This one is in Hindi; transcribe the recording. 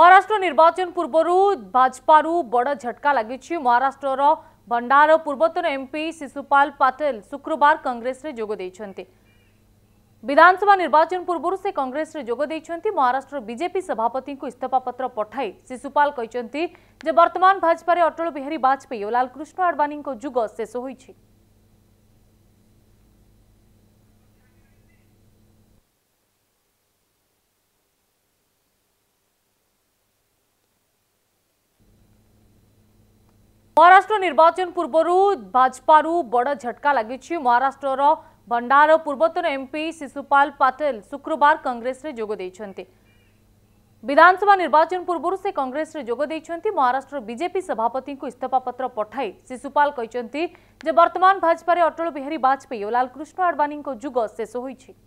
महाराष्ट्र निर्वाचन पूर्व भाजपा बड़ झटका लगी महाराष्ट्र भंडार पूर्वतन एमपी शिशुपाल पटेल शुक्रवार कंग्रेस विधानसभा निर्वाचन पूर्व से कंग्रेस महाराष्ट्र बीजेपी सभापति को इस्तफा पत्र पठाई शिशुपाल कहते वर्तमान भाजपा अटल बिहारी बाजपेयी और लालकृष्ण आडवाणी जुग शेष होती महाराष्ट्र निर्वाचन पूर्व भाजपा बड़ झटका लगी महाराष्ट्र भंडार पूर्वतन एमपी शिशुपाल पटेल शुक्रवार कंग्रेस विधानसभा निर्वाचन पूर्व से कंग्रेस महाराष्ट्र बीजेपी सभापति को इस्तफा पत्र पठाई शिशुपाल कहते वर्तमान भाजपा अटल बिहारी बाजपेयी और लालकृष्ण आडवाणी जुग शेष होगा